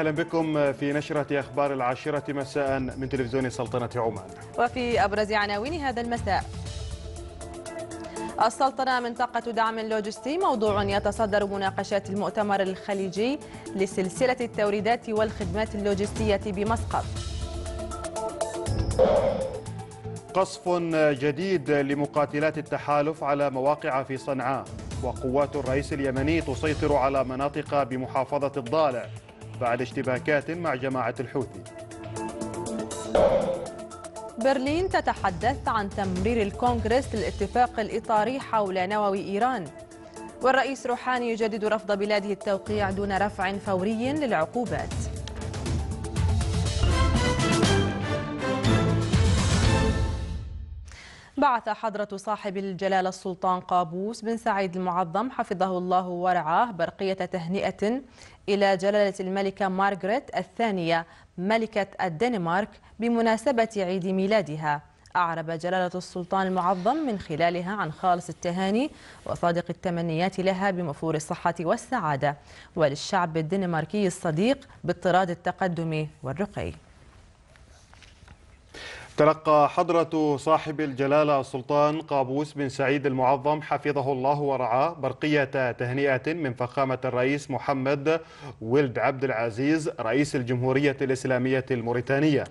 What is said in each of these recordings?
أهلا بكم في نشرة أخبار العاشرة مساء من تلفزيون سلطنة عمان وفي أبرز عناوين هذا المساء السلطنة منطقة دعم لوجستي موضوع يتصدر مناقشات المؤتمر الخليجي لسلسلة التوريدات والخدمات اللوجستية بمسقط قصف جديد لمقاتلات التحالف على مواقع في صنعاء وقوات الرئيس اليمني تسيطر على مناطق بمحافظة الضالع بعد اشتباكات مع جماعة الحوثي برلين تتحدث عن تمرير الكونغرس للاتفاق الإطاري حول نووي إيران والرئيس روحاني يجدد رفض بلاده التوقيع دون رفع فوري للعقوبات بعث حضرة صاحب الجلالة السلطان قابوس بن سعيد المعظم حفظه الله ورعاه برقية تهنئة إلى جلالة الملكة مارغريت الثانية ملكة الدنمارك بمناسبة عيد ميلادها أعرب جلالة السلطان المعظم من خلالها عن خالص التهاني وصادق التمنيات لها بمفور الصحة والسعادة وللشعب الدنماركي الصديق بالطراد التقدم والرقي تلقى حضرة صاحب الجلالة السلطان قابوس بن سعيد المعظم حفظه الله ورعاه برقية تهنئة من فخامة الرئيس محمد ولد عبد العزيز رئيس الجمهورية الإسلامية الموريتانية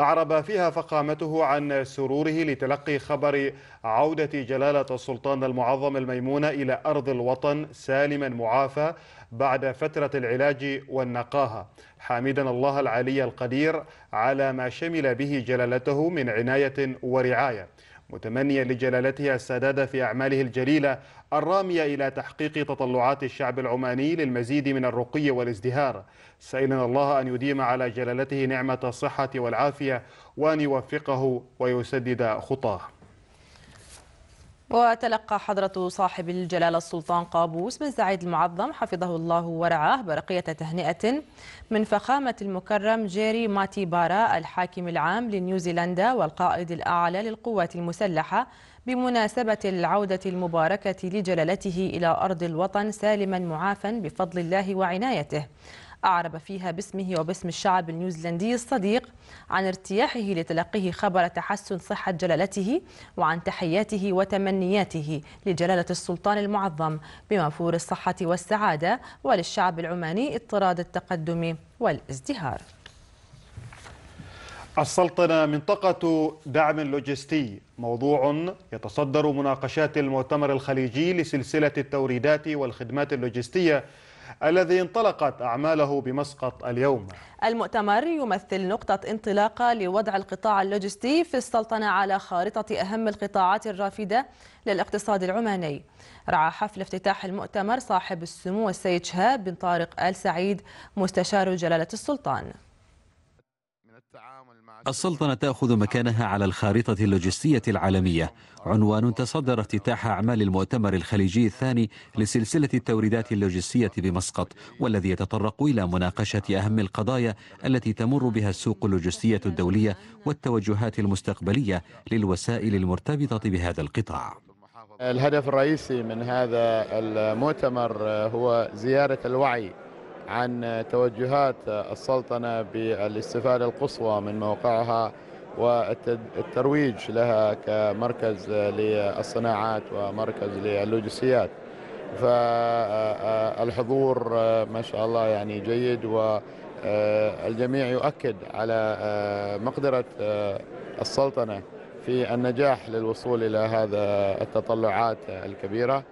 أعرب فيها فخامته عن سروره لتلقي خبر عودة جلالة السلطان المعظم الميمونة إلى أرض الوطن سالما معافى بعد فترة العلاج والنقاهة حامدا الله العلي القدير على ما شمل به جلالته من عناية ورعاية متمنيا لجلالته السداد في أعماله الجليلة الرامية إلى تحقيق تطلعات الشعب العماني للمزيد من الرقي والازدهار سألنا الله أن يديم على جلالته نعمة الصحة والعافية وأن يوفقه ويسدد خطاه وتلقى حضرة صاحب الجلالة السلطان قابوس بن سعيد المعظم حفظه الله ورعاه برقية تهنئة من فخامة المكرم جيري ماتي بارا الحاكم العام لنيوزيلندا والقائد الأعلى للقوات المسلحة بمناسبة العودة المباركة لجلالته إلى أرض الوطن سالما معافا بفضل الله وعنايته أعرب فيها باسمه وباسم الشعب النيوزيلندي الصديق عن ارتياحه لتلقيه خبر تحسن صحة جلالته وعن تحياته وتمنياته لجلالة السلطان المعظم بمفور الصحة والسعادة وللشعب العماني اطراد التقدم والازدهار السلطنة منطقة دعم لوجستي موضوع يتصدر مناقشات المؤتمر الخليجي لسلسلة التوريدات والخدمات اللوجستية الذي انطلقت أعماله بمسقط اليوم المؤتمر يمثل نقطة انطلاقة لوضع القطاع اللوجستي في السلطنة على خارطة أهم القطاعات الرافدة للاقتصاد العماني رعى حفل افتتاح المؤتمر صاحب السمو السيد شهاب بن طارق آل سعيد مستشار جلالة السلطان السلطنة تأخذ مكانها على الخارطة اللوجستية العالمية عنوان تصدر افتتاح أعمال المؤتمر الخليجي الثاني لسلسلة التوريدات اللوجستية بمسقط والذي يتطرق إلى مناقشة أهم القضايا التي تمر بها السوق اللوجستية الدولية والتوجهات المستقبلية للوسائل المرتبطة بهذا القطاع الهدف الرئيسي من هذا المؤتمر هو زيارة الوعي عن توجهات السلطنة بالاستفادة القصوى من موقعها والترويج لها كمركز للصناعات ومركز للوجستيات فالحضور ما شاء الله يعني جيد والجميع يؤكد على مقدرة السلطنة في النجاح للوصول إلى هذا التطلعات الكبيرة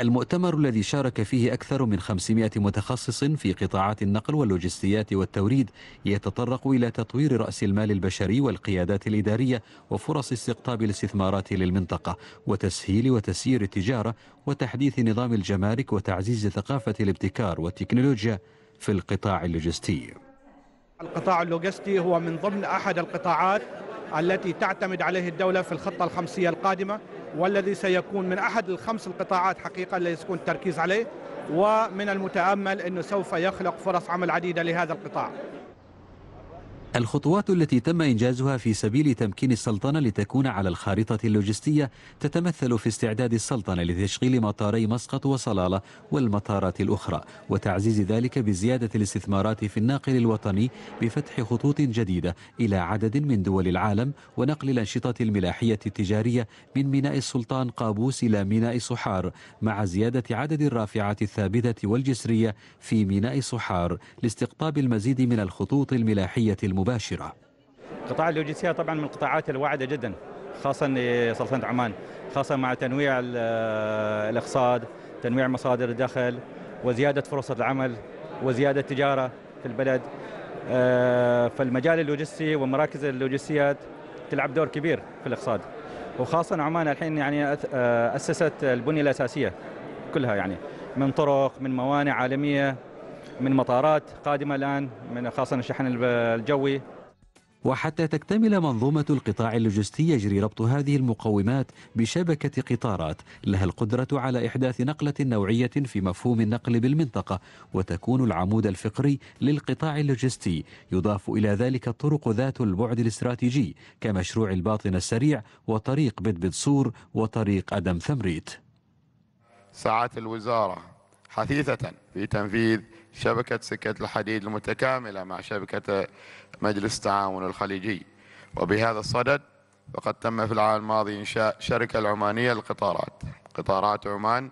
المؤتمر الذي شارك فيه أكثر من 500 متخصص في قطاعات النقل واللوجستيات والتوريد يتطرق إلى تطوير رأس المال البشري والقيادات الإدارية وفرص استقطاب الاستثمارات للمنطقة وتسهيل وتسيير التجارة وتحديث نظام الجمارك وتعزيز ثقافة الابتكار والتكنولوجيا في القطاع اللوجستي القطاع اللوجستي هو من ضمن أحد القطاعات التي تعتمد عليه الدولة في الخطة الخمسية القادمة والذي سيكون من أحد الخمس القطاعات حقيقة اللي سيكون التركيز عليه ومن المتأمل أنه سوف يخلق فرص عمل عديدة لهذا القطاع الخطوات التي تم إنجازها في سبيل تمكين السلطنة لتكون على الخارطة اللوجستية تتمثل في استعداد السلطنة لتشغيل مطاري مسقط وصلالة والمطارات الأخرى وتعزيز ذلك بزيادة الاستثمارات في الناقل الوطني بفتح خطوط جديدة إلى عدد من دول العالم ونقل الأنشطة الملاحية التجارية من ميناء السلطان قابوس إلى ميناء صحار مع زيادة عدد الرافعات الثابتة والجسرية في ميناء صحار لاستقطاب المزيد من الخطوط الملاحية المباشرة مباشرة قطاع اللوجستية طبعا من القطاعات الواعدة جدا خاصة لسلطنة عمان خاصة مع تنويع الاقتصاد تنويع مصادر الدخل وزيادة فرصة العمل وزيادة التجارة في البلد آه، فالمجال اللوجستي ومراكز اللوجستيات تلعب دور كبير في الاقتصاد وخاصه عمان الحين يعني آه، اسست البنيه الاساسيه كلها يعني من طرق من موانئ عالميه من مطارات قادمة الآن من خاصة الشحن الجوي وحتى تكتمل منظومة القطاع اللوجستي يجري ربط هذه المقومات بشبكة قطارات لها القدرة على إحداث نقلة نوعية في مفهوم النقل بالمنطقة وتكون العمود الفقري للقطاع اللوجستي يضاف إلى ذلك الطرق ذات البعد الاستراتيجي كمشروع الباطن السريع وطريق بدبد صور وطريق أدم ثمريت ساعات الوزارة حثيثة في تنفيذ شبكة سكة الحديد المتكاملة مع شبكة مجلس التعاون الخليجي وبهذا الصدد فقد تم في العام الماضي إنشاء شركة العمانية للقطارات قطارات عمان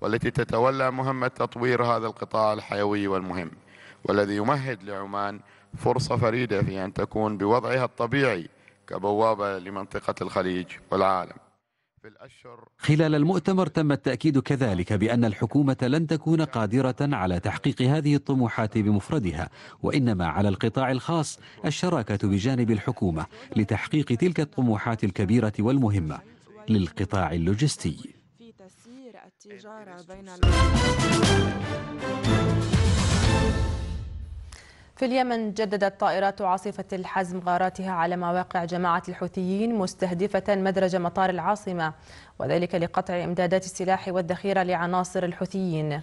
والتي تتولى مهمة تطوير هذا القطاع الحيوي والمهم والذي يمهد لعمان فرصة فريدة في أن تكون بوضعها الطبيعي كبوابة لمنطقة الخليج والعالم خلال المؤتمر تم التأكيد كذلك بأن الحكومة لن تكون قادرة على تحقيق هذه الطموحات بمفردها وإنما على القطاع الخاص الشراكة بجانب الحكومة لتحقيق تلك الطموحات الكبيرة والمهمة للقطاع اللوجستي التجارة بين إيه، في اليمن جددت طائرات عاصفة الحزم غاراتها على مواقع جماعة الحوثيين مستهدفة مدرج مطار العاصمة وذلك لقطع إمدادات السلاح والذخيرة لعناصر الحوثيين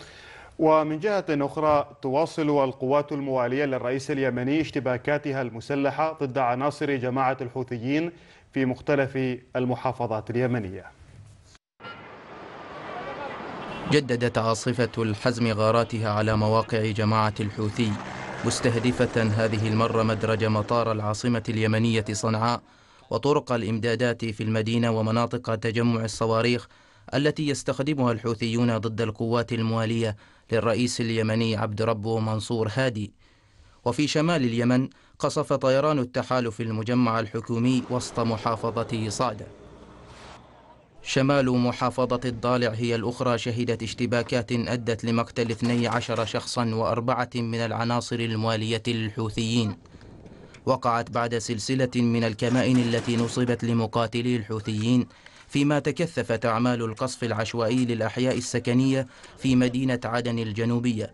ومن جهة أخرى تواصل القوات الموالية للرئيس اليمني اشتباكاتها المسلحة ضد عناصر جماعة الحوثيين في مختلف المحافظات اليمنية جددت عاصفة الحزم غاراتها على مواقع جماعة الحوثي مستهدفة هذه المرة مدرج مطار العاصمة اليمنية صنعاء وطرق الإمدادات في المدينة ومناطق تجمع الصواريخ التي يستخدمها الحوثيون ضد القوات الموالية للرئيس اليمني عبد ربه منصور هادي وفي شمال اليمن قصف طيران التحالف المجمع الحكومي وسط محافظة صعده شمال محافظة الضالع هي الأخرى شهدت اشتباكات أدت لمقتل 12 شخصا وأربعة من العناصر الموالية للحوثيين وقعت بعد سلسلة من الكمائن التي نصبت لمقاتلي الحوثيين فيما تكثفت أعمال القصف العشوائي للأحياء السكنية في مدينة عدن الجنوبية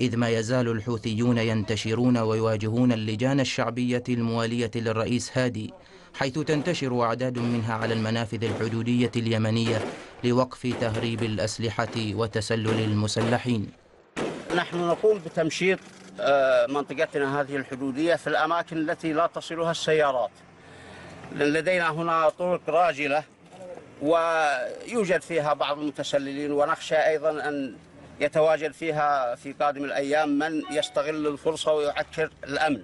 إذ ما يزال الحوثيون ينتشرون ويواجهون اللجان الشعبية الموالية للرئيس هادي حيث تنتشر أعداد منها على المنافذ الحدودية اليمنية لوقف تهريب الأسلحة وتسلل المسلحين نحن نقوم بتمشيط آه، منطقتنا هذه الحدودية في الأماكن التي لا تصلها السيارات لدينا هنا طرق راجلة ويوجد فيها بعض المتسللين ونخشى أيضا أن يتواجد فيها في قادم الأيام من يستغل الفرصة ويعكر الأمن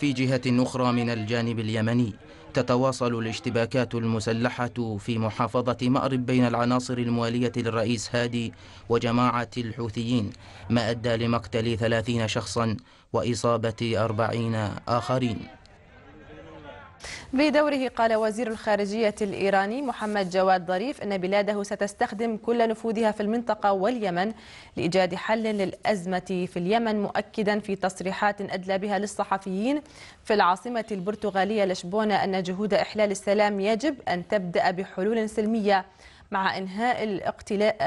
في جهة أخرى من الجانب اليمني تتواصل الاشتباكات المسلحة في محافظة مأرب بين العناصر الموالية للرئيس هادي وجماعة الحوثيين ما أدى لمقتل ثلاثين شخصا وإصابة أربعين آخرين بدوره قال وزير الخارجية الإيراني محمد جواد ظريف أن بلاده ستستخدم كل نفوذها في المنطقة واليمن لإيجاد حل للأزمة في اليمن مؤكدا في تصريحات أدلى بها للصحفيين في العاصمة البرتغالية لشبونة أن جهود إحلال السلام يجب أن تبدأ بحلول سلمية مع إنهاء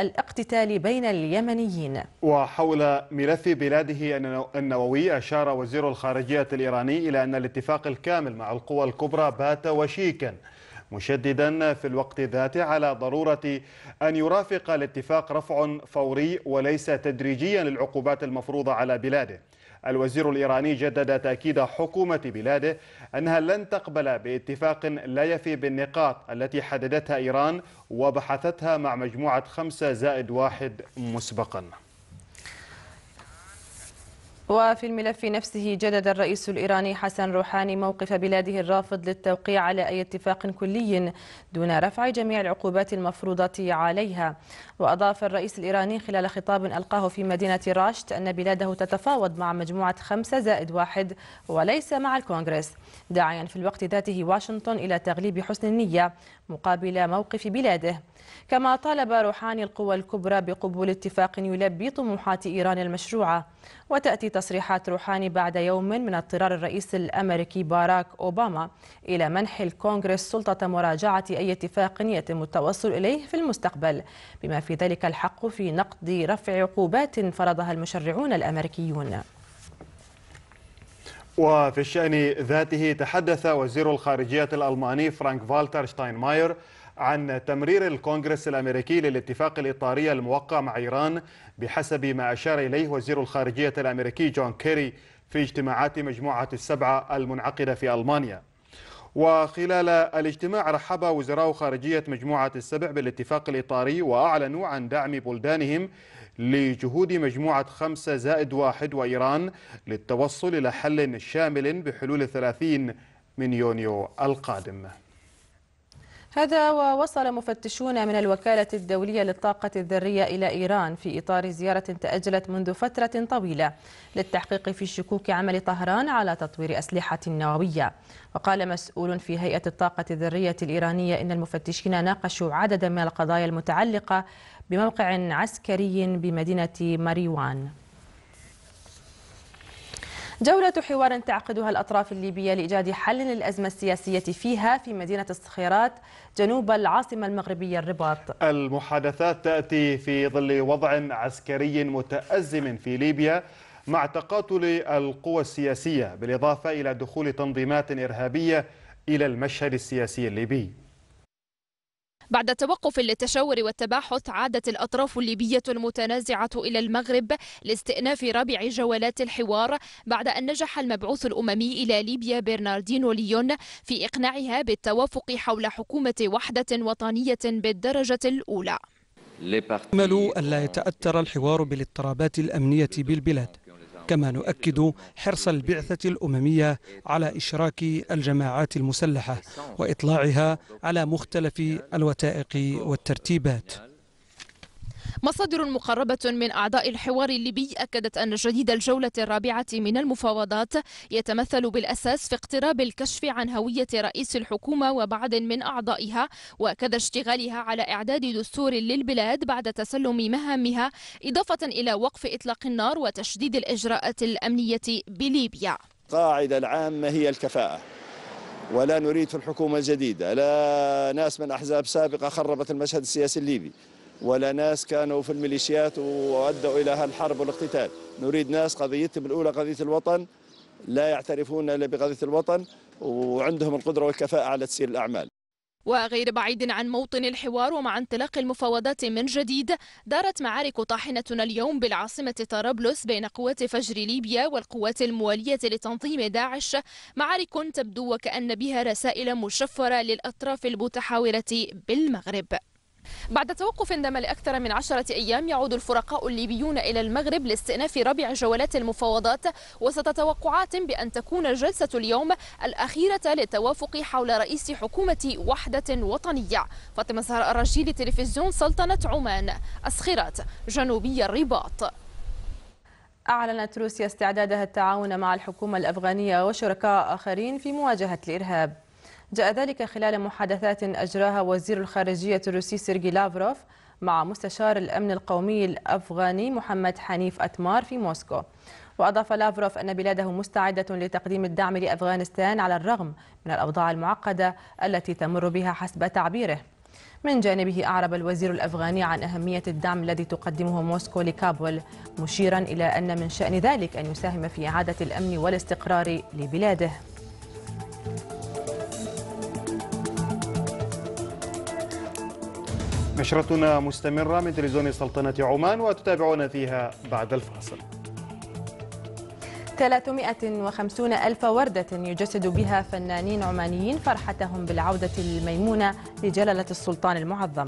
الاقتتال بين اليمنيين وحول ملف بلاده النووي أشار وزير الخارجية الإيراني إلى أن الاتفاق الكامل مع القوى الكبرى بات وشيكا مشددا في الوقت ذاته على ضرورة أن يرافق الاتفاق رفع فوري وليس تدريجيا للعقوبات المفروضة على بلاده الوزير الإيراني جدد تأكيد حكومة بلاده أنها لن تقبل باتفاق لا يفي بالنقاط التي حددتها إيران وبحثتها مع مجموعة خمسة زائد واحد مسبقاً وفي الملف نفسه جدد الرئيس الإيراني حسن روحاني موقف بلاده الرافض للتوقيع على أي اتفاق كلي دون رفع جميع العقوبات المفروضة عليها وأضاف الرئيس الإيراني خلال خطاب ألقاه في مدينة راشت أن بلاده تتفاوض مع مجموعة خمسة زائد واحد وليس مع الكونغرس داعيا في الوقت ذاته واشنطن إلى تغليب حسن النية مقابل موقف بلاده كما طالب روحاني القوى الكبرى بقبول اتفاق يلبي طموحات إيران المشروعة وتأتي تصريحات روحاني بعد يوم من اضطرار الرئيس الأمريكي باراك أوباما إلى منح الكونغرس سلطة مراجعة أي اتفاق يتم التوصل إليه في المستقبل بما في ذلك الحق في نقد رفع عقوبات فرضها المشرعون الأمريكيون وفي الشأن ذاته تحدث وزير الخارجية الألماني فرانك فالتر شتاينماير عن تمرير الكونغرس الأمريكي للاتفاق الإطاري الموقع مع إيران بحسب ما أشار إليه وزير الخارجية الأمريكي جون كيري في اجتماعات مجموعة السبعة المنعقدة في ألمانيا وخلال الاجتماع رحب وزراء خارجية مجموعة السبع بالاتفاق الإطاري وأعلنوا عن دعم بلدانهم لجهود مجموعة خمسة زائد واحد وإيران للتوصل إلى حل شامل بحلول الثلاثين من يونيو القادم هذا ووصل مفتشون من الوكالة الدولية للطاقة الذرية إلى إيران في إطار زيارة تأجلت منذ فترة طويلة للتحقيق في شكوك عمل طهران على تطوير أسلحة نووية وقال مسؤول في هيئة الطاقة الذرية الإيرانية إن المفتشين ناقشوا عددا من القضايا المتعلقة بموقع عسكري بمدينة ماريوان جولة حوار تعقدها الأطراف الليبية لإيجاد حل للأزمة السياسية فيها في مدينة الصخيرات جنوب العاصمة المغربية الرباط المحادثات تأتي في ظل وضع عسكري متأزم في ليبيا مع تقاتل القوى السياسية بالإضافة إلى دخول تنظيمات إرهابية إلى المشهد السياسي الليبي بعد توقف للتشاور والتباحث عادت الأطراف الليبية المتنازعة إلى المغرب لاستئناف رابع جولات الحوار بعد أن نجح المبعوث الأممي إلى ليبيا برناردينو ليون في إقناعها بالتوافق حول حكومة وحدة وطنية بالدرجة الأولى أمل ألا يتأثر الحوار بالاضطرابات الأمنية بالبلاد كما نؤكد حرص البعثة الأممية على إشراك الجماعات المسلحة وإطلاعها على مختلف الوثائق والترتيبات مصادر مقربة من أعضاء الحوار الليبي أكدت أن جديد الجولة الرابعة من المفاوضات يتمثل بالأساس في اقتراب الكشف عن هوية رئيس الحكومة وبعض من أعضائها وكذا اشتغالها على إعداد دستور للبلاد بعد تسلم مهامها إضافة إلى وقف إطلاق النار وتشديد الإجراءات الأمنية بليبيا القاعدة العامة هي الكفاءة ولا نريد في الحكومة الجديدة لا ناس من أحزاب سابقة خربت المشهد السياسي الليبي ولا ناس كانوا في الميليشيات وادوا الى هالحرب والاقتتال نريد ناس قضيتهم الاولى قضيه الوطن لا يعترفون الا بقضيه الوطن وعندهم القدره والكفاءه على تسيير الاعمال وغير بعيد عن موطن الحوار ومع انطلاق المفاوضات من جديد دارت معارك طاحنتنا اليوم بالعاصمة طرابلس بين قوات فجر ليبيا والقوات الموالية لتنظيم داعش معارك تبدو وكأن بها رسائل مشفرة للأطراف المتحاورة بالمغرب بعد توقف دام لأكثر من عشرة أيام يعود الفرقاء الليبيون إلى المغرب لاستئناف ربع جولات المفاوضات وسط توقعات بأن تكون جلسة اليوم الأخيرة للتوافق حول رئيس حكومة وحدة وطنية فاطمة زهر الرجي لتلفزيون سلطنة عمان أسخرات جنوبي الرباط أعلنت روسيا استعدادها التعاون مع الحكومة الأفغانية وشركاء آخرين في مواجهة الإرهاب جاء ذلك خلال محادثات أجراها وزير الخارجية الروسي سيرجي لافروف مع مستشار الأمن القومي الأفغاني محمد حنيف أتمار في موسكو وأضاف لافروف أن بلاده مستعدة لتقديم الدعم لأفغانستان على الرغم من الأوضاع المعقدة التي تمر بها حسب تعبيره من جانبه أعرب الوزير الأفغاني عن أهمية الدعم الذي تقدمه موسكو لكابول مشيرا إلى أن من شأن ذلك أن يساهم في إعادة الأمن والاستقرار لبلاده نشرتنا مستمرة من تلفزيون سلطنة عمان وتتابعون فيها بعد الفاصل 350 ألف وردة يجسد بها فنانين عمانيين فرحتهم بالعودة الميمونة لجلالة السلطان المعظم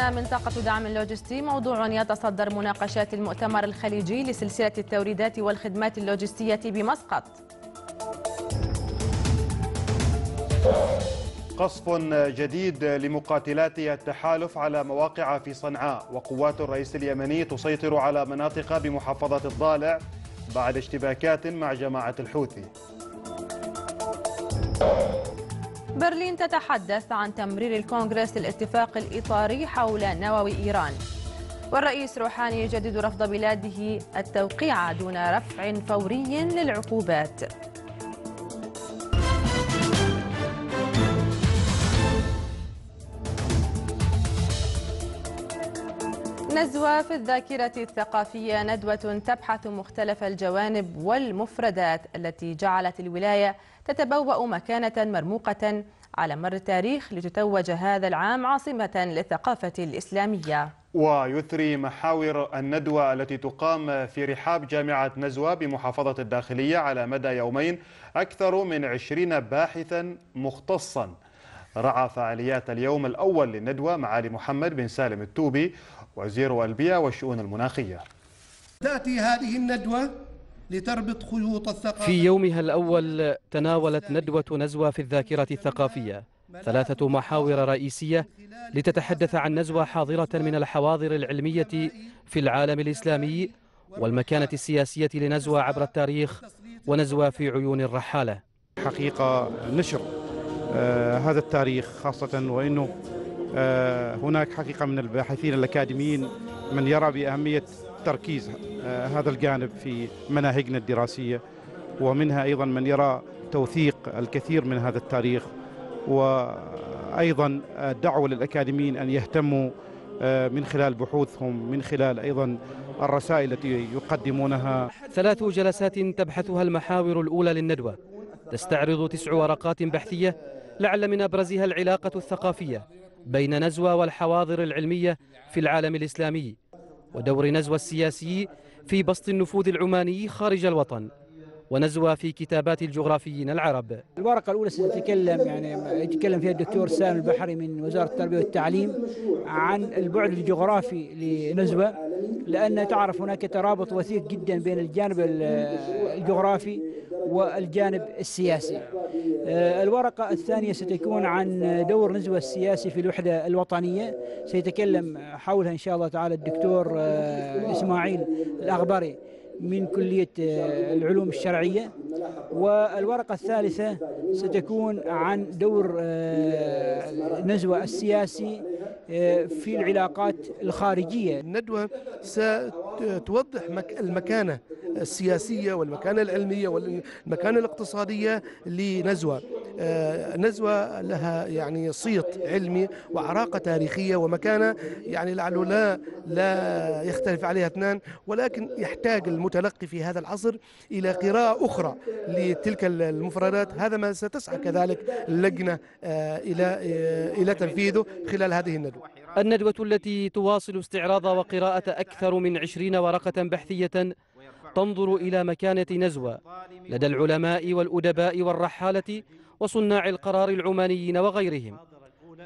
معنا منطقة دعم اللوجستي موضوع يتصدر مناقشات المؤتمر الخليجي لسلسلة التوريدات والخدمات اللوجستية بمسقط قصف جديد لمقاتلات التحالف على مواقع في صنعاء وقوات الرئيس اليمني تسيطر على مناطق بمحافظة الضالع بعد اشتباكات مع جماعة الحوثي برلين تتحدث عن تمرير الكونغرس للاتفاق الإطاري حول نووي إيران والرئيس روحاني يجدد رفض بلاده التوقيع دون رفع فوري للعقوبات نزوة في الذاكرة الثقافية ندوة تبحث مختلف الجوانب والمفردات التي جعلت الولاية تتبوأ مكانة مرموقة على مر التاريخ لتتوج هذا العام عاصمة للثقافة الإسلامية ويثري محاور الندوة التي تقام في رحاب جامعة نزوة بمحافظة الداخلية على مدى يومين أكثر من عشرين باحثا مختصا رعى فعاليات اليوم الأول للندوة معالي محمد بن سالم التوبي وزير البيئة والشؤون المناخية تأتي هذه الندوة لتربط خيوط الثقافة في يومها الأول تناولت ندوة نزوة في الذاكرة الثقافية ثلاثة محاور رئيسية لتتحدث عن نزوة حاضرة من الحواضر العلمية في العالم الإسلامي والمكانة السياسية لنزوة عبر التاريخ ونزوة في عيون الرحالة حقيقة نشر آه هذا التاريخ خاصة وأنه آه، هناك حقيقة من الباحثين الأكاديميين من يرى بأهمية تركيز آه، هذا الجانب في مناهجنا الدراسية ومنها أيضا من يرى توثيق الكثير من هذا التاريخ وأيضا دعوة للأكاديميين أن يهتموا آه، من خلال بحوثهم من خلال أيضا الرسائل التي يقدمونها ثلاث جلسات تبحثها المحاور الأولى للندوة تستعرض تسع ورقات بحثية لعل من أبرزها العلاقة الثقافية بين نزوى والحواضر العلمية في العالم الإسلامي ودور نزوى السياسي في بسط النفوذ العماني خارج الوطن ونزوة في كتابات الجغرافيين العرب الورقة الأولى سنتكلم يعني يتكلم فيها الدكتور سامي البحري من وزارة التربية والتعليم عن البعد الجغرافي لنزوة لأن تعرف هناك ترابط وثيق جدا بين الجانب الجغرافي والجانب السياسي آه، الورقة الثانية ستكون عن دور نزوة السياسي في الوحدة الوطنية سيتكلم حولها إن شاء الله تعالى الدكتور آه، إسماعيل الأغبري من كلية آه، العلوم الشرعية والورقة الثالثة ستكون عن دور آه، نزوة السياسي آه، في العلاقات الخارجية الندوة ستوضح المكانة السياسية والمكانة العلمية والمكانة الاقتصادية لنزوة آه، نزوة لها يعني صيت علمي وعراقة تاريخية ومكانة يعني لعله لا لا يختلف عليها اثنان ولكن يحتاج المتلقي في هذا العصر إلى قراءة أخرى لتلك المفردات هذا ما ستسعى كذلك اللجنة آه، إلى آه، إلى تنفيذه خلال هذه الندوة الندوة التي تواصل استعراض وقراءة أكثر من عشرين ورقة بحثية تنظر إلى مكانة نزوى لدى العلماء والأدباء والرحالة وصناع القرار العمانيين وغيرهم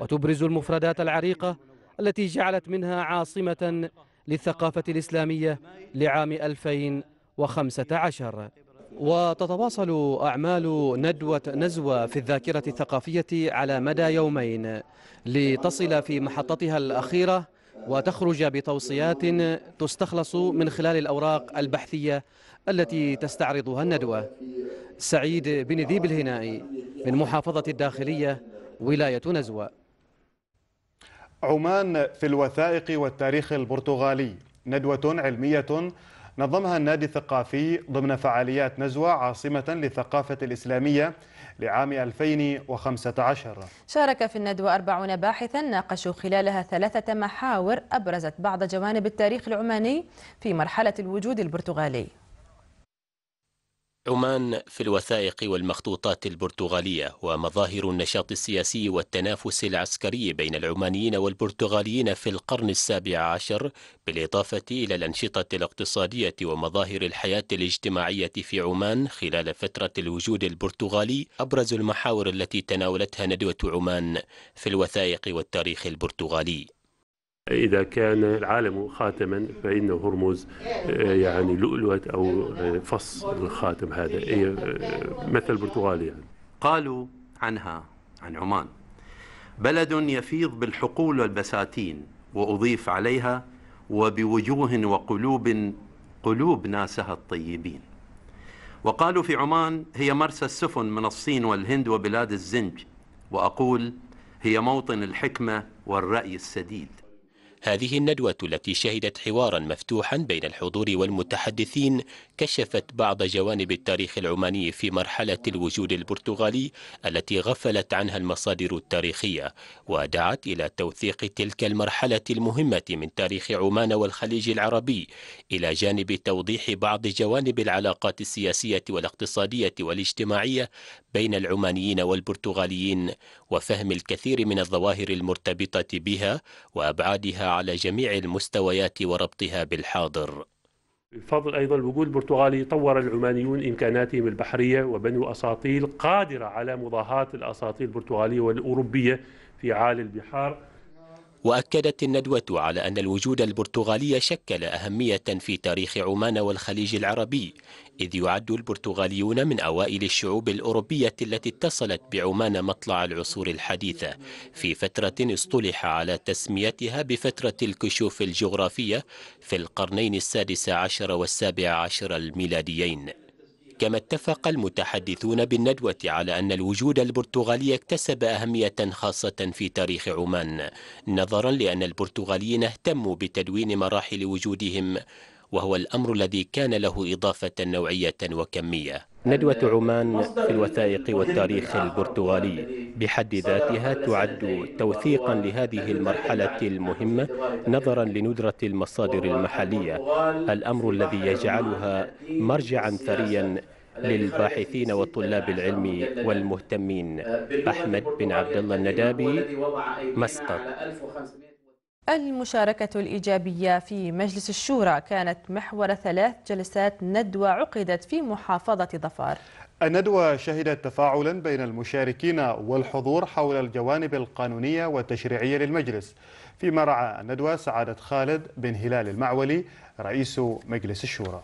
وتبرز المفردات العريقة التي جعلت منها عاصمة للثقافة الإسلامية لعام 2015 وتتواصل أعمال ندوة نزوة في الذاكرة الثقافية على مدى يومين لتصل في محطتها الأخيرة وتخرج بتوصيات تستخلص من خلال الأوراق البحثية التي تستعرضها الندوة سعيد بن ذيب الهنائي من محافظة الداخلية ولاية نزوة عمان في الوثائق والتاريخ البرتغالي ندوة علمية نظمها النادي الثقافي ضمن فعاليات نزوة عاصمة للثقافة الإسلامية لعام 2015 شارك في الندوة 40 باحثا ناقشوا خلالها ثلاثة محاور أبرزت بعض جوانب التاريخ العماني في مرحلة الوجود البرتغالي عمان في الوثائق والمخطوطات البرتغالية ومظاهر النشاط السياسي والتنافس العسكري بين العمانيين والبرتغاليين في القرن السابع عشر بالإضافة إلى الأنشطة الاقتصادية ومظاهر الحياة الاجتماعية في عمان خلال فترة الوجود البرتغالي أبرز المحاور التي تناولتها ندوة عمان في الوثائق والتاريخ البرتغالي إذا كان العالم خاتما فإن هرمز آه، يعني لؤلؤة أو آه، فص الخاتم هذا إيه، آه، مثل برتغالي يعني. قالوا عنها عن عمان بلد يفيض بالحقول والبساتين وأضيف عليها وبوجوه وقلوب قلوب ناسها الطيبين وقالوا في عمان هي مرسى السفن من الصين والهند وبلاد الزنج وأقول هي موطن الحكمة والرأي السديد هذه الندوة التي شهدت حوارا مفتوحا بين الحضور والمتحدثين كشفت بعض جوانب التاريخ العماني في مرحلة الوجود البرتغالي التي غفلت عنها المصادر التاريخية ودعت إلى توثيق تلك المرحلة المهمة من تاريخ عمان والخليج العربي إلى جانب توضيح بعض جوانب العلاقات السياسية والاقتصادية والاجتماعية بين العمانيين والبرتغاليين وفهم الكثير من الظواهر المرتبطة بها وأبعادها على جميع المستويات وربطها بالحاضر بفضل أيضا الوجود البرتغالي طور العمانيون إمكاناتهم البحرية وبنوا أساطيل قادرة على مضاهاة الأساطيل البرتغالية والأوروبية في عالي البحار وأكدت الندوة على أن الوجود البرتغالي شكل أهمية في تاريخ عمان والخليج العربي إذ يعد البرتغاليون من أوائل الشعوب الأوروبية التي اتصلت بعمان مطلع العصور الحديثة في فترة اصطلح على تسميتها بفترة الكشوف الجغرافية في القرنين السادس عشر والسابع عشر الميلاديين كما اتفق المتحدثون بالندوة على أن الوجود البرتغالي اكتسب أهمية خاصة في تاريخ عمان نظرا لأن البرتغاليين اهتموا بتدوين مراحل وجودهم وهو الأمر الذي كان له إضافة نوعية وكمية ندوة عمان في الوثائق والتاريخ البرتغالي بحد ذاتها تعد توثيقا لهذه المرحلة المهمة نظرا لندرة المصادر المحلية الأمر الذي يجعلها مرجعا ثريا للباحثين وطلاب العلم والمهتمين أحمد بن عبد الله الندابي مسقط المشاركة الإيجابية في مجلس الشورى كانت محور ثلاث جلسات ندوة عقدت في محافظة ظفار الندوة شهدت تفاعلا بين المشاركين والحضور حول الجوانب القانونية والتشريعية للمجلس فيما رعى الندوة سعادة خالد بن هلال المعولي رئيس مجلس الشورى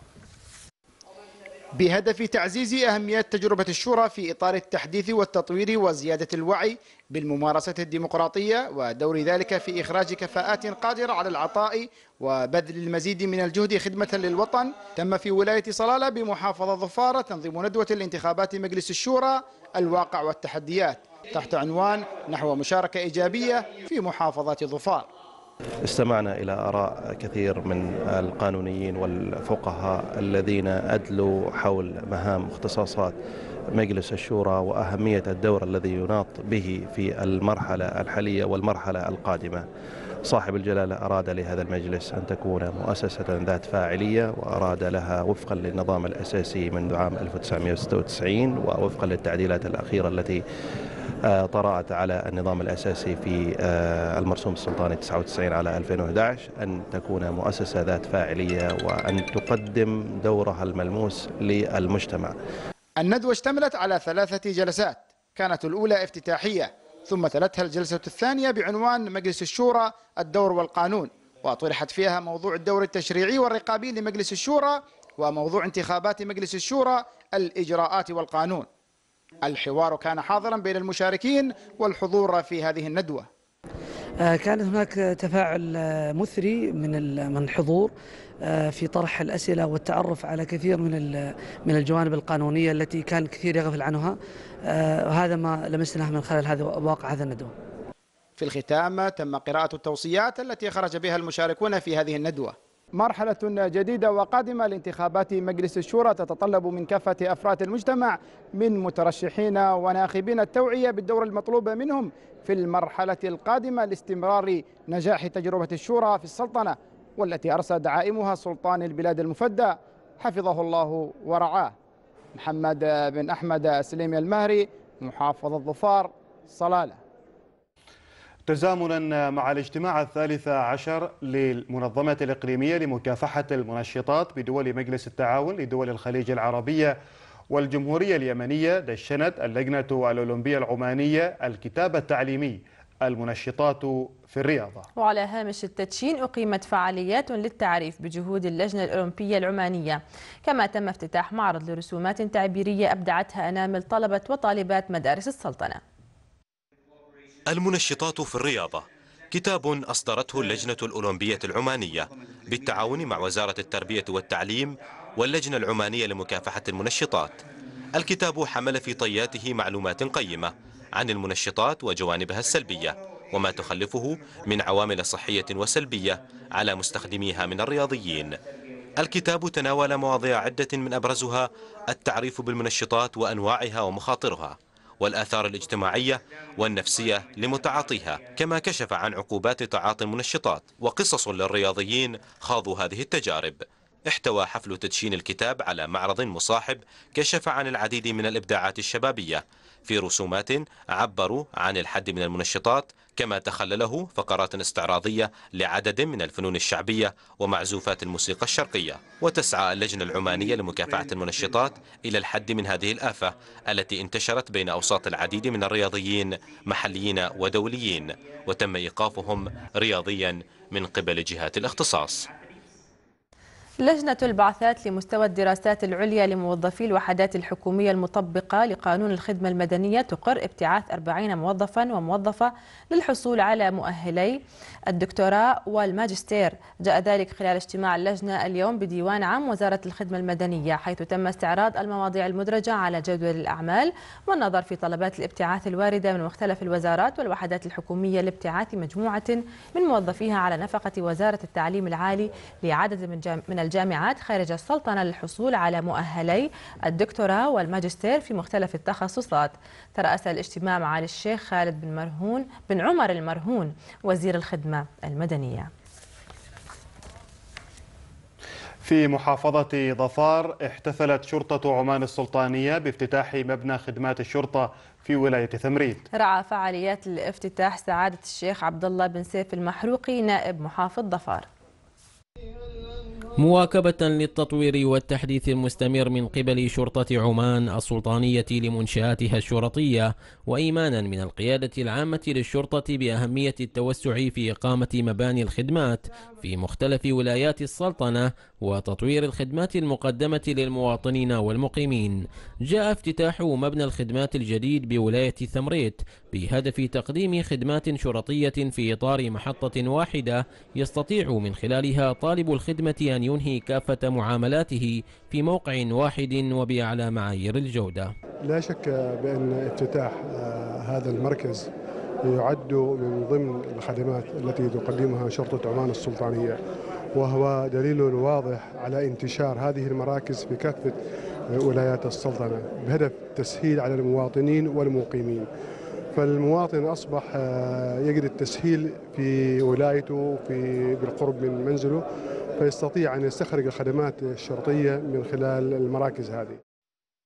بهدف تعزيز أهمية تجربة الشورى في إطار التحديث والتطوير وزيادة الوعي بالممارسة الديمقراطية ودور ذلك في إخراج كفاءات قادرة على العطاء وبذل المزيد من الجهد خدمة للوطن تم في ولاية صلالة بمحافظة ظفارة تنظيم ندوة الانتخابات مجلس الشورى الواقع والتحديات تحت عنوان نحو مشاركة إيجابية في محافظة ظفار استمعنا إلى آراء كثير من القانونيين والفقهاء الذين أدلوا حول مهام اختصاصات مجلس الشورى وأهمية الدور الذي يناط به في المرحلة الحالية والمرحلة القادمة صاحب الجلالة أراد لهذا المجلس أن تكون مؤسسة ذات فاعلية وأراد لها وفقا للنظام الأساسي منذ عام 1996 ووفقا للتعديلات الأخيرة التي آه، طرأت على النظام الأساسي في آه، المرسوم السلطاني 99 على 2011 أن تكون مؤسسة ذات فاعلية وأن تقدم دورها الملموس للمجتمع الندوة اشتملت على ثلاثة جلسات كانت الأولى افتتاحية ثم تلتها الجلسة الثانية بعنوان مجلس الشورى الدور والقانون وطرحت فيها موضوع الدور التشريعي والرقابي لمجلس الشورى وموضوع انتخابات مجلس الشورى الإجراءات والقانون الحوار كان حاضرا بين المشاركين والحضور في هذه الندوة آه، كان هناك تفاعل آه، مثري من من الحضور آه، في طرح الاسئله والتعرف على كثير من من الجوانب القانونيه التي كان كثير يغفل عنها وهذا ما لمسناه من خلال هذا واقع هذا الندوه. في الختام تم قراءه التوصيات التي خرج بها المشاركون في هذه الندوه. مرحلة جديدة وقادمة لانتخابات مجلس الشورى تتطلب من كافة أفراد المجتمع من مترشحين وناخبين التوعية بالدور المطلوب منهم في المرحلة القادمة لاستمرار نجاح تجربة الشورى في السلطنة والتي أرسى دعائمها سلطان البلاد المفدى حفظه الله ورعاه محمد بن أحمد سليم المهري محافظ الظفار صلاله تزامنا مع الاجتماع الثالث عشر للمنظمة الإقليمية لمكافحة المنشطات بدول مجلس التعاون لدول الخليج العربية والجمهورية اليمنية دشنت اللجنة الأولمبية العمانية الكتاب التعليمي المنشطات في الرياضة وعلى هامش التدشين أقيمت فعاليات للتعريف بجهود اللجنة الأولمبية العمانية كما تم افتتاح معرض لرسومات تعبيرية أبدعتها أنامل طلبة وطالبات مدارس السلطنة المنشطات في الرياضة كتاب أصدرته اللجنة الأولمبية العمانية بالتعاون مع وزارة التربية والتعليم واللجنة العمانية لمكافحة المنشطات الكتاب حمل في طياته معلومات قيمة عن المنشطات وجوانبها السلبية وما تخلفه من عوامل صحية وسلبية على مستخدميها من الرياضيين الكتاب تناول مواضيع عدة من أبرزها التعريف بالمنشطات وأنواعها ومخاطرها والآثار الاجتماعية والنفسية لمتعاطيها كما كشف عن عقوبات تعاطي المنشطات وقصص للرياضيين خاضوا هذه التجارب احتوى حفل تدشين الكتاب على معرض مصاحب كشف عن العديد من الإبداعات الشبابية في رسومات عبروا عن الحد من المنشطات كما تخلله فقرات استعراضية لعدد من الفنون الشعبية ومعزوفات الموسيقى الشرقية وتسعى اللجنة العمانية لمكافحة المنشطات إلى الحد من هذه الآفة التي انتشرت بين أوساط العديد من الرياضيين محليين ودوليين وتم إيقافهم رياضيا من قبل جهات الاختصاص لجنة البعثات لمستوى الدراسات العليا لموظفي الوحدات الحكومية المطبقة لقانون الخدمة المدنية تقر ابتعاث 40 موظفا وموظفة للحصول على مؤهلي الدكتوراه والماجستير جاء ذلك خلال اجتماع اللجنة اليوم بديوان عام وزارة الخدمة المدنية حيث تم استعراض المواضيع المدرجة على جدول الأعمال والنظر في طلبات الابتعاث الواردة من مختلف الوزارات والوحدات الحكومية لابتعاث مجموعة من موظفيها على نفقة وزارة التعليم العالي لعدد من, من الجامعات خارج السلطنة للحصول على مؤهلي الدكتوراه والماجستير في مختلف التخصصات ترأس الاجتماع معالي الشيخ خالد بن مرهون بن عمر المرهون وزير الخدمة المدنية في محافظة ظفار احتفلت شرطة عمان السلطانية بافتتاح مبنى خدمات الشرطة في ولاية ثمريد رعى فعاليات الافتتاح سعادة الشيخ عبد الله بن سيف المحروقي نائب محافظ ظفار مواكبة للتطوير والتحديث المستمر من قبل شرطة عمان السلطانية لمنشآتها الشرطية وإيمانا من القيادة العامة للشرطة بأهمية التوسع في إقامة مباني الخدمات في مختلف ولايات السلطنة وتطوير الخدمات المقدمة للمواطنين والمقيمين جاء افتتاح مبنى الخدمات الجديد بولاية ثمريت بهدف تقديم خدمات شرطية في إطار محطة واحدة يستطيع من خلالها طالب الخدمة أن أن ينهي كافة معاملاته في موقع واحد وبأعلى معايير الجودة لا شك بأن افتتاح آه، هذا المركز يعد من ضمن الخدمات التي تقدمها شرطة عمان السلطانية وهو دليل واضح على انتشار هذه المراكز في كافة آه، ولايات السلطنة بهدف التسهيل على المواطنين والمقيمين فالمواطن أصبح آه، يجد التسهيل في ولايته في بالقرب من منزله فيستطيع أن يستخرج الخدمات الشرطية من خلال المراكز هذه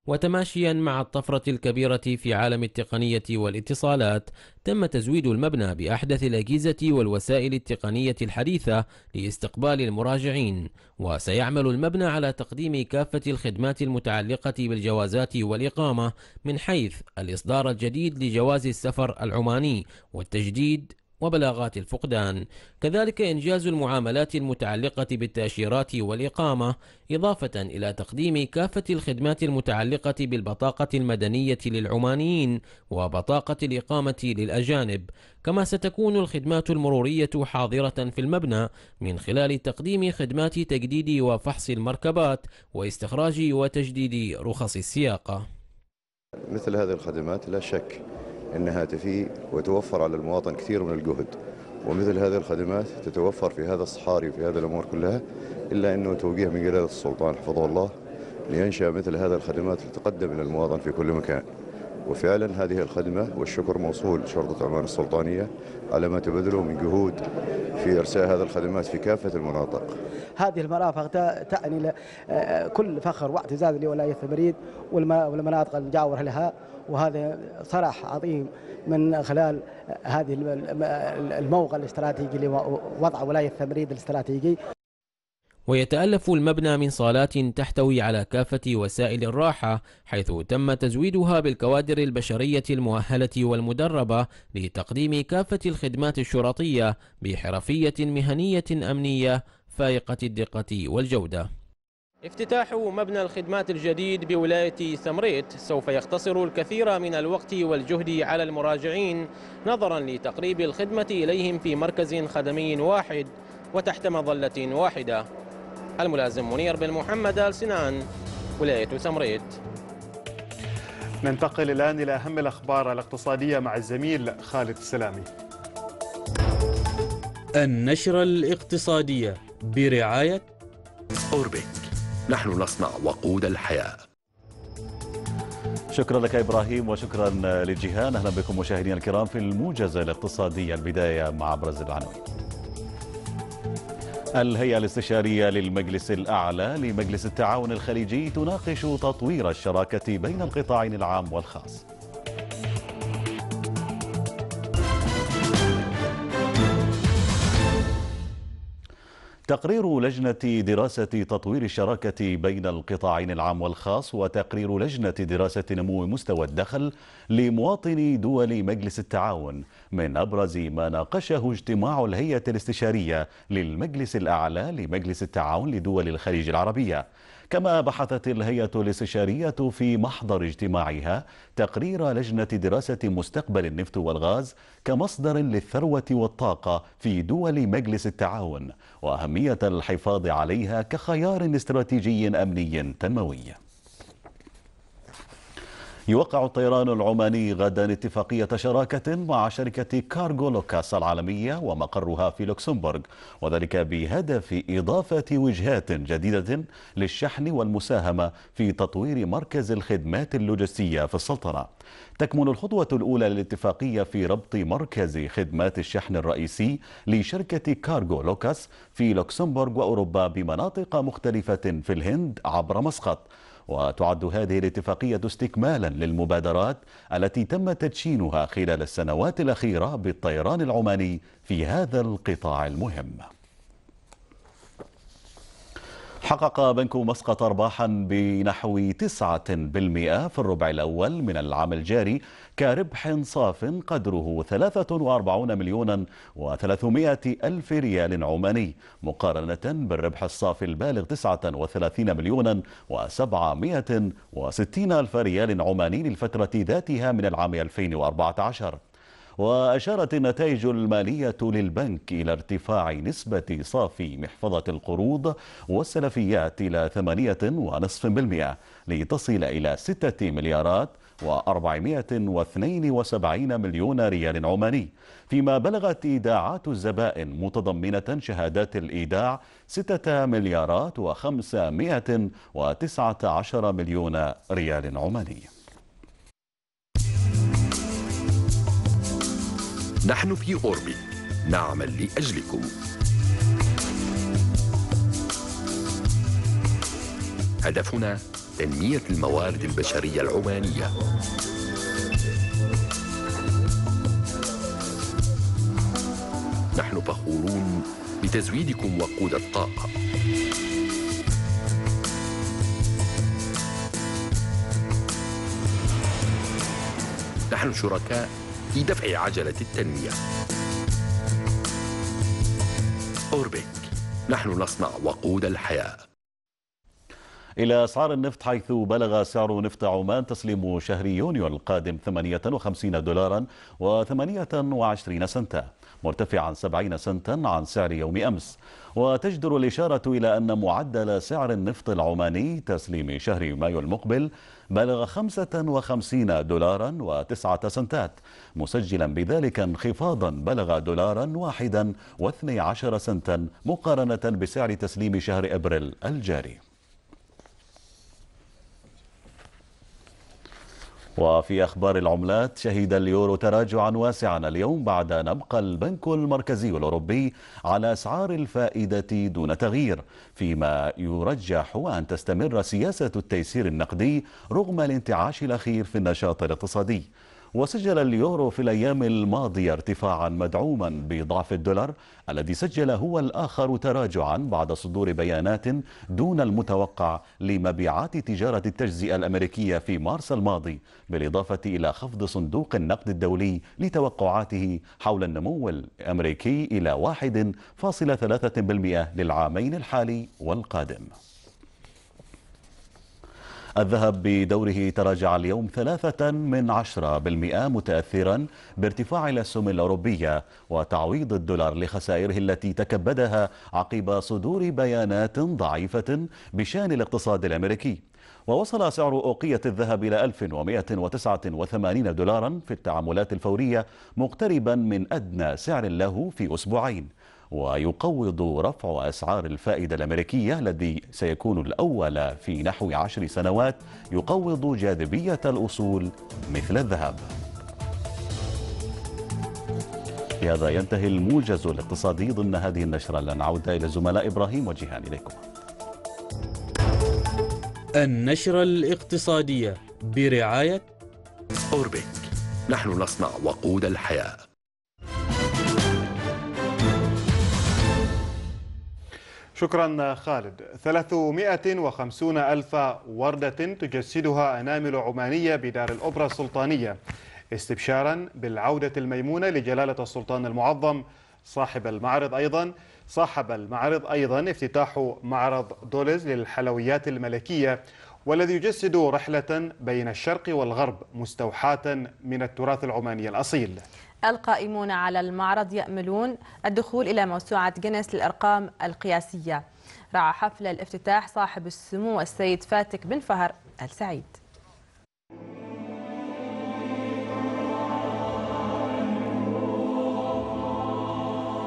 وتماشيا مع الطفرة الكبيرة في عالم التقنية والاتصالات تم تزويد المبنى بأحدث الأجهزة والوسائل التقنية الحديثة لاستقبال المراجعين وسيعمل المبنى على تقديم كافة الخدمات المتعلقة بالجوازات والإقامة من حيث الإصدار الجديد لجواز السفر العماني والتجديد وبلاغات الفقدان كذلك إنجاز المعاملات المتعلقة بالتأشيرات والإقامة إضافة إلى تقديم كافة الخدمات المتعلقة بالبطاقة المدنية للعمانيين وبطاقة الإقامة للأجانب كما ستكون الخدمات المرورية حاضرة في المبنى من خلال تقديم خدمات تجديد وفحص المركبات واستخراج وتجديد رخص السياقة مثل هذه الخدمات لا شك أنها تفي وتوفر على المواطن كثير من الجهد ومثل هذه الخدمات تتوفر في هذا الصحاري وفي هذه الأمور كلها إلا أنه توجيه من جلالة السلطان حفظه الله لينشأ مثل هذه الخدمات لتقدم إلى المواطن في كل مكان وفعلا هذه الخدمة والشكر موصول لشرطة عمان السلطانية على ما تبذله من جهود في إرساء هذه الخدمات في كافة المناطق هذه المرافق تعني آه، آه، كل فخر واعتزاز لولاية البريد والمناطق المجاورة لها وهذا صرح عظيم من خلال هذه الموقع الاستراتيجي لوضع ولاية تمريد الاستراتيجي ويتألف المبنى من صالات تحتوي على كافة وسائل الراحة حيث تم تزويدها بالكوادر البشرية المؤهلة والمدربة لتقديم كافة الخدمات الشرطية بحرفية مهنية أمنية فائقة الدقة والجودة افتتاح مبنى الخدمات الجديد بولاية سمريت سوف يختصر الكثير من الوقت والجهد على المراجعين نظرا لتقريب الخدمة إليهم في مركز خدمي واحد وتحت مظلة واحدة الملازم منير بن محمد آل سنان ولاية سمريت ننتقل الآن إلى أهم الأخبار الاقتصادية مع الزميل خالد السلامي النشرة الاقتصادية برعاية أوربيت نحن نصنع وقود الحياة شكرا لك إبراهيم وشكرا لجهان أهلا بكم مشاهدينا الكرام في الموجز الاقتصادي البداية مع أبرز العناوين الهيئة الاستشارية للمجلس الأعلى لمجلس التعاون الخليجي تناقش تطوير الشراكة بين القطاعين العام والخاص تقرير لجنة دراسة تطوير الشراكة بين القطاعين العام والخاص وتقرير لجنة دراسة نمو مستوى الدخل لمواطني دول مجلس التعاون من أبرز ما ناقشه اجتماع الهيئة الاستشارية للمجلس الأعلى لمجلس التعاون لدول الخليج العربية كما بحثت الهيئة الاستشارية في محضر اجتماعها تقرير لجنة دراسة مستقبل النفط والغاز كمصدر للثروة والطاقة في دول مجلس التعاون وأهمية الحفاظ عليها كخيار استراتيجي أمني تنموي يوقع الطيران العماني غدا اتفاقية شراكة مع شركة كارغو لوكاس العالمية ومقرها في لوكسمبورغ وذلك بهدف إضافة وجهات جديدة للشحن والمساهمة في تطوير مركز الخدمات اللوجستية في السلطنة تكمن الخطوة الأولى للاتفاقية في ربط مركز خدمات الشحن الرئيسي لشركة كارغو لوكاس في لوكسمبورغ وأوروبا بمناطق مختلفة في الهند عبر مسقط وتعد هذه الاتفاقية استكمالا للمبادرات التي تم تدشينها خلال السنوات الأخيرة بالطيران العماني في هذا القطاع المهم حقق بنك مسقط أرباحا بنحو 9% في الربع الأول من العام الجاري كربح صاف قدره 43 مليون و300 ألف ريال عماني مقارنة بالربح الصافي البالغ 39 مليون و760 ألف ريال عماني للفترة ذاتها من العام 2014 وأشارت النتائج المالية للبنك إلى ارتفاع نسبة صافي محفظة القروض والسلفيات إلى 8.5% لتصل إلى 6 مليارات و472 مليون ريال عماني فيما بلغت إيداعات الزبائن متضمنة شهادات الإيداع 6 مليارات و519 مليون ريال عماني نحن في أوربي نعمل لأجلكم هدفنا تنمية الموارد البشرية العمانية نحن فخورون بتزويدكم وقود الطاقة نحن شركاء في دفع عجلة التنمية أوربك نحن نصنع وقود الحياة إلى أسعار النفط حيث بلغ سعر نفط عمان تسليم شهر يونيو القادم 58 دولارا و28 سنتا مرتفعا 70 سنتا عن سعر يوم أمس وتجدر الإشارة إلى أن معدل سعر النفط العماني تسليم شهر مايو المقبل بلغ 55 دولارا وتسعة سنتات مسجلا بذلك انخفاضا بلغ دولارا واحدا و12 سنتا مقارنة بسعر تسليم شهر أبريل الجاري وفي أخبار العملات شهد اليورو تراجعا واسعا اليوم بعد أن أبقى البنك المركزي الأوروبي على أسعار الفائدة دون تغيير فيما يرجح أن تستمر سياسة التيسير النقدي رغم الانتعاش الأخير في النشاط الاقتصادي وسجل اليورو في الأيام الماضية ارتفاعا مدعوما بضعف الدولار الذي سجل هو الآخر تراجعا بعد صدور بيانات دون المتوقع لمبيعات تجارة التجزئة الأمريكية في مارس الماضي بالإضافة إلى خفض صندوق النقد الدولي لتوقعاته حول النمو الأمريكي إلى 1.3% للعامين الحالي والقادم الذهب بدوره تراجع اليوم ثلاثة من عشرة بالمئة متأثرا بارتفاع الأسهم الأوروبية وتعويض الدولار لخسائره التي تكبدها عقب صدور بيانات ضعيفة بشأن الاقتصاد الأمريكي ووصل سعر أوقية الذهب إلى 1189 دولارا في التعاملات الفورية مقتربا من أدنى سعر له في أسبوعين ويقوض رفع أسعار الفائدة الأمريكية الذي سيكون الأول في نحو عشر سنوات يقوض جاذبية الأصول مثل الذهب بهذا ينتهي الموجز الاقتصادي ضمن هذه النشرة لنعود إلى الزملاء إبراهيم وجهان إليكم النشرة الاقتصادية برعاية أوربيك نحن نصنع وقود الحياه شكرا خالد 350 ألف وردة تجسدها أنامل عمانية بدار الأوبرا السلطانية استبشارا بالعودة الميمونة لجلالة السلطان المعظم صاحب المعرض أيضا صاحب المعرض أيضا افتتاح معرض دولز للحلويات الملكية والذي يجسد رحلة بين الشرق والغرب مستوحاة من التراث العماني الأصيل القائمون على المعرض يأملون الدخول إلى موسوعة جينيس للأرقام القياسية رعى حفل الافتتاح صاحب السمو السيد فاتك بن فهر السعيد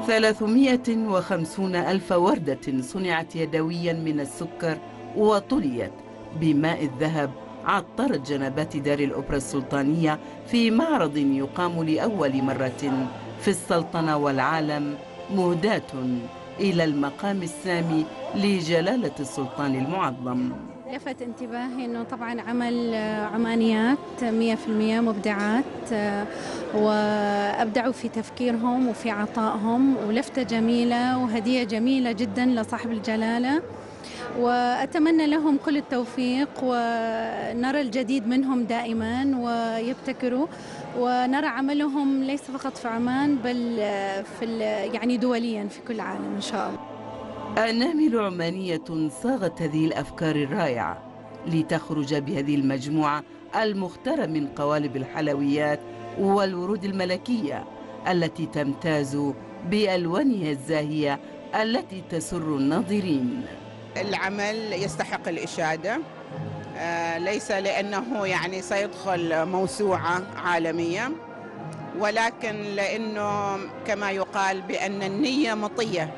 ثلاثمائة وخمسون ألف وردة صنعت يدويا من السكر وطليت بماء الذهب عطرت جنبات دار الأوبرا السلطانية في معرض يقام لأول مرة في السلطنة والعالم مهداة إلى المقام السامي لجلالة السلطان المعظم لفت انتباهي انه طبعا عمل عمانيات 100% مبدعات آه، وابدعوا في تفكيرهم وفي عطائهم ولفته جميله وهديه جميله جدا لصاحب الجلاله وأتمنى لهم كل التوفيق ونرى الجديد منهم دائما ويبتكروا ونرى عملهم ليس فقط في عمان بل في يعني دوليا في كل العالم إن شاء الله أنامل عمانية صاغت هذه الأفكار الرائعة لتخرج بهذه المجموعة المختارة من قوالب الحلويات والورود الملكية التي تمتاز بألوانها الزاهية التي تسر الناظرين العمل يستحق الإشادة آه، ليس لأنه يعني سيدخل موسوعة عالمية ولكن لأنه كما يقال بأن النية مطية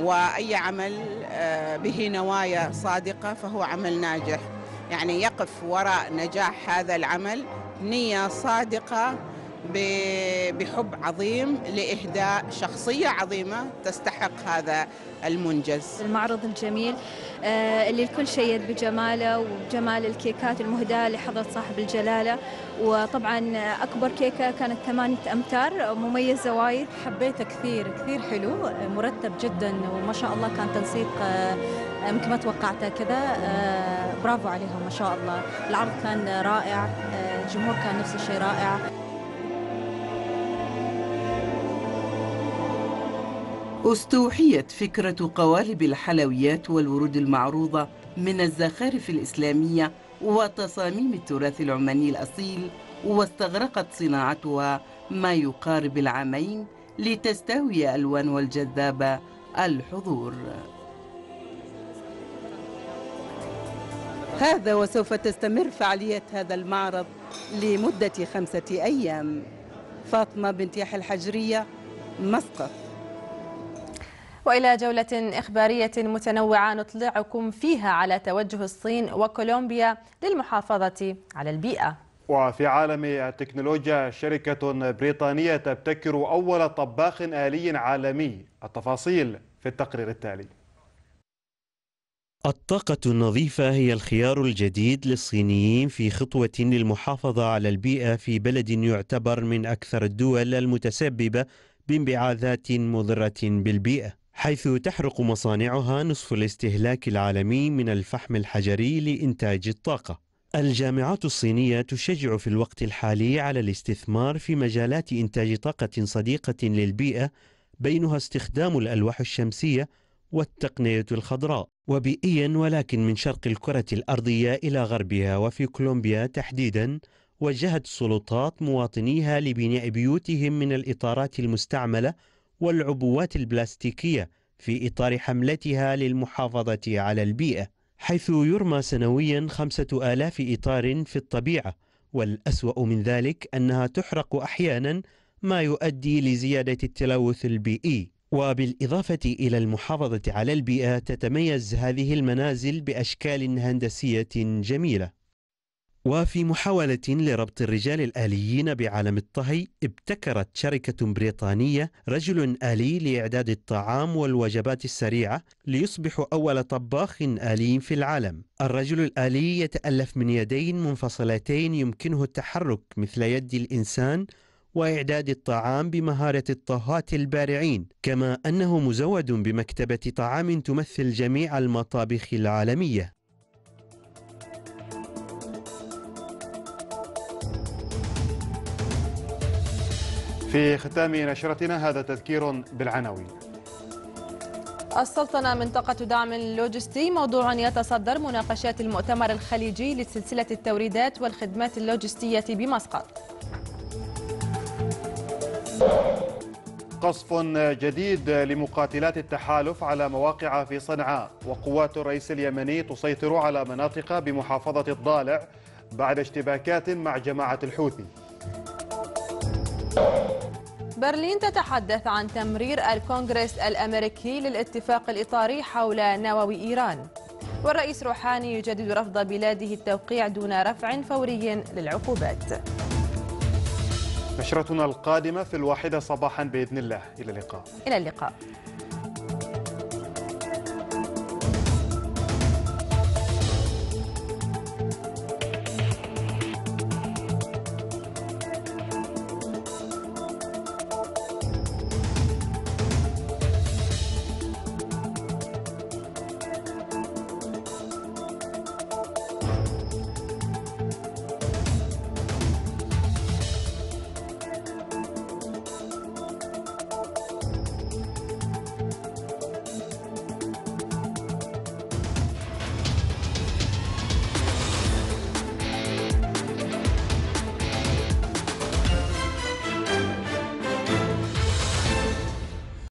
وأي عمل آه، به نوايا صادقة فهو عمل ناجح يعني يقف وراء نجاح هذا العمل نية صادقة بحب عظيم لإهداء شخصية عظيمة تستحق هذا المنجز المعرض الجميل آه، اللي الكل شيد بجماله وجمال الكيكات المهداة لحضرة صاحب الجلالة وطبعا أكبر كيكة كانت ثمانية أمتار مميزة وايد حبيتها كثير كثير حلو مرتب جدا وما شاء الله كان تنسيق آه، يمكن ما توقعته كذا آه، برافو عليهم ما شاء الله العرض كان رائع الجمهور كان نفس الشيء رائع استوحيت فكرة قوالب الحلويات والورود المعروضة من الزخارف الإسلامية وتصاميم التراث العماني الأصيل واستغرقت صناعتها ما يقارب العامين لتستوي ألوان الجذابة الحضور هذا وسوف تستمر فعالية هذا المعرض لمدة خمسة أيام فاطمة بنت يحيى الحجرية مسقط وإلى جولة إخبارية متنوعة نطلعكم فيها على توجه الصين وكولومبيا للمحافظة على البيئة وفي عالم التكنولوجيا شركة بريطانية تبتكر أول طباخ آلي عالمي التفاصيل في التقرير التالي الطاقة النظيفة هي الخيار الجديد للصينيين في خطوة للمحافظة على البيئة في بلد يعتبر من أكثر الدول المتسببة بانبعاثات مضرة بالبيئة حيث تحرق مصانعها نصف الاستهلاك العالمي من الفحم الحجري لإنتاج الطاقة. الجامعات الصينية تشجع في الوقت الحالي على الاستثمار في مجالات إنتاج طاقة صديقة للبيئة بينها استخدام الألواح الشمسية والتقنية الخضراء وبيئيا ولكن من شرق الكرة الأرضية إلى غربها وفي كولومبيا تحديدا وجهت السلطات مواطنيها لبناء بيوتهم من الإطارات المستعملة والعبوات البلاستيكية في إطار حملتها للمحافظة على البيئة حيث يرمى سنويا خمسة آلاف إطار في الطبيعة والأسوأ من ذلك أنها تحرق أحيانا ما يؤدي لزيادة التلوث البيئي وبالإضافة إلى المحافظة على البيئة تتميز هذه المنازل بأشكال هندسية جميلة وفي محاولة لربط الرجال الآليين بعالم الطهي ابتكرت شركة بريطانية رجل آلي لإعداد الطعام والوجبات السريعة ليصبح أول طباخ آلي في العالم الرجل الآلي يتألف من يدين منفصلتين يمكنه التحرك مثل يد الإنسان وإعداد الطعام بمهارة الطهاة البارعين كما أنه مزود بمكتبة طعام تمثل جميع المطابخ العالمية في ختام نشرتنا هذا تذكير بالعناوين السلطنة منطقة دعم لوجستي موضوع يتصدر مناقشات المؤتمر الخليجي لسلسلة التوريدات والخدمات اللوجستية بمسقط قصف جديد لمقاتلات التحالف على مواقع في صنعاء وقوات الرئيس اليمني تسيطر على مناطق بمحافظة الضالع بعد اشتباكات مع جماعة الحوثي برلين تتحدث عن تمرير الكونغرس الأمريكي للاتفاق الإطاري حول نووي إيران والرئيس روحاني يجدد رفض بلاده التوقيع دون رفع فوري للعقوبات نشرتنا القادمة في الواحدة صباحا بإذن الله إلى اللقاء إلى اللقاء